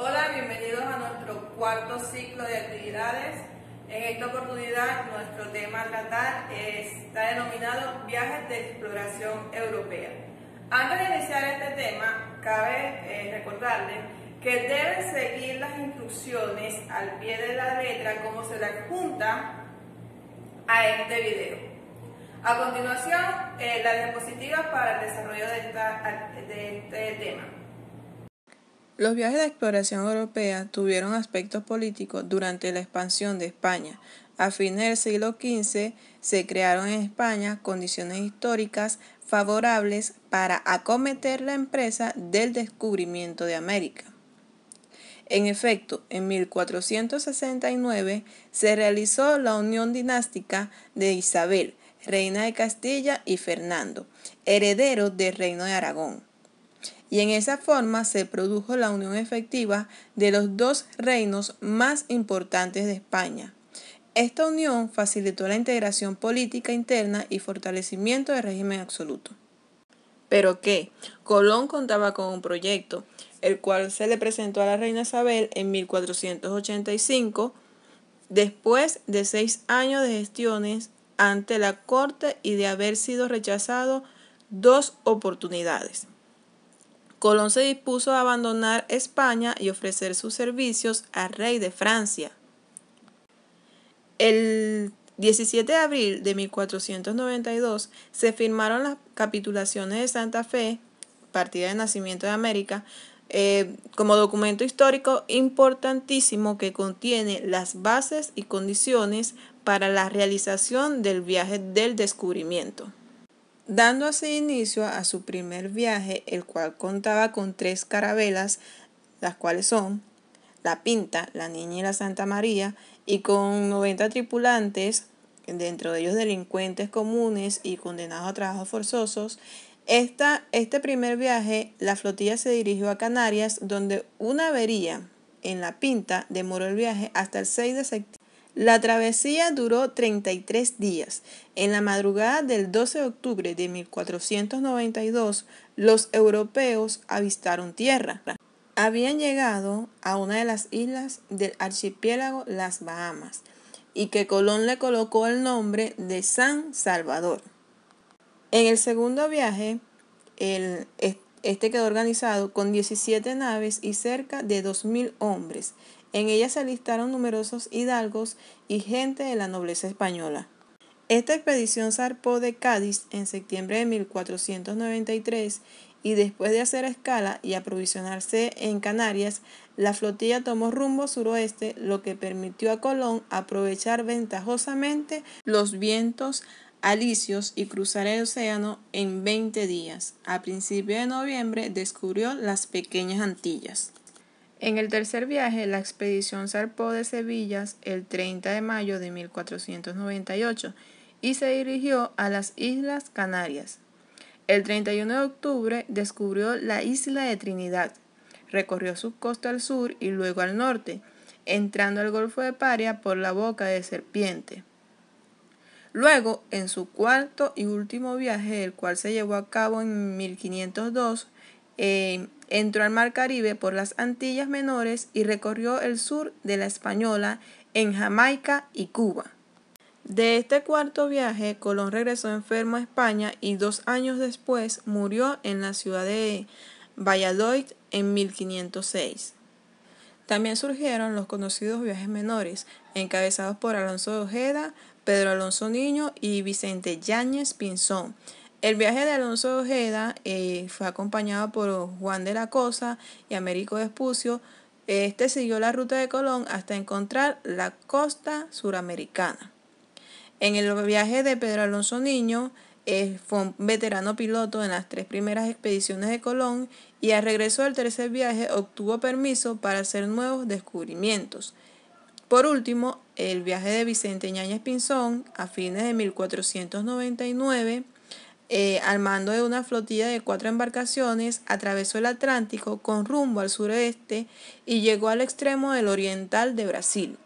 Hola, bienvenidos a nuestro cuarto ciclo de actividades. En esta oportunidad nuestro tema a tratar está denominado Viajes de Exploración Europea. Antes de iniciar este tema, cabe eh, recordarles que deben seguir las instrucciones al pie de la letra como se las junta a este video. A continuación, eh, las diapositivas para el desarrollo de este tema. Los viajes de exploración europea tuvieron aspectos políticos durante la expansión de España. A fines del siglo XV se crearon en España condiciones históricas favorables para acometer la empresa del descubrimiento de América. En efecto, en 1469 se realizó la unión dinástica de Isabel, reina de Castilla, y Fernando, heredero del reino de Aragón y en esa forma se produjo la unión efectiva de los dos reinos más importantes de España. Esta unión facilitó la integración política interna y fortalecimiento del régimen absoluto. Pero que Colón contaba con un proyecto, el cual se le presentó a la reina Isabel en 1485, después de seis años de gestiones ante la corte y de haber sido rechazado dos oportunidades. Colón se dispuso a abandonar España y ofrecer sus servicios al rey de Francia. El 17 de abril de 1492 se firmaron las capitulaciones de Santa Fe, partida de nacimiento de América, eh, como documento histórico importantísimo que contiene las bases y condiciones para la realización del viaje del descubrimiento dando así inicio a su primer viaje, el cual contaba con tres carabelas, las cuales son La Pinta, La Niña y la Santa María, y con 90 tripulantes, dentro de ellos delincuentes comunes y condenados a trabajos forzosos. Esta, este primer viaje, la flotilla se dirigió a Canarias, donde una avería en La Pinta demoró el viaje hasta el 6 de septiembre. La travesía duró 33 días. En la madrugada del 12 de octubre de 1492, los europeos avistaron tierra. Habían llegado a una de las islas del archipiélago Las Bahamas y que Colón le colocó el nombre de San Salvador. En el segundo viaje, este quedó organizado con 17 naves y cerca de 2.000 hombres en ella se alistaron numerosos hidalgos y gente de la nobleza española. Esta expedición zarpó de Cádiz en septiembre de 1493 y después de hacer escala y aprovisionarse en Canarias, la flotilla tomó rumbo suroeste, lo que permitió a Colón aprovechar ventajosamente los vientos alisios y cruzar el océano en 20 días. A principios de noviembre descubrió las pequeñas Antillas. En el tercer viaje, la expedición zarpó de Sevillas el 30 de mayo de 1498 y se dirigió a las Islas Canarias. El 31 de octubre descubrió la isla de Trinidad, recorrió su costa al sur y luego al norte, entrando al Golfo de Paria por la boca de serpiente. Luego, en su cuarto y último viaje, el cual se llevó a cabo en 1502, e entró al Mar Caribe por las Antillas Menores y recorrió el sur de la Española en Jamaica y Cuba. De este cuarto viaje, Colón regresó enfermo a España y dos años después murió en la ciudad de Valladolid en 1506. También surgieron los conocidos viajes menores, encabezados por Alonso de Ojeda, Pedro Alonso Niño y Vicente Yáñez Pinzón, el viaje de Alonso Ojeda eh, fue acompañado por Juan de la Cosa y Américo Vespucio. Este siguió la ruta de Colón hasta encontrar la costa suramericana. En el viaje de Pedro Alonso Niño, eh, fue un veterano piloto en las tres primeras expediciones de Colón y al regreso del tercer viaje obtuvo permiso para hacer nuevos descubrimientos. Por último, el viaje de Vicente Ñañez Pinzón a fines de 1499 eh, al mando de una flotilla de cuatro embarcaciones, atravesó el Atlántico con rumbo al sureste y llegó al extremo del oriental de Brasil.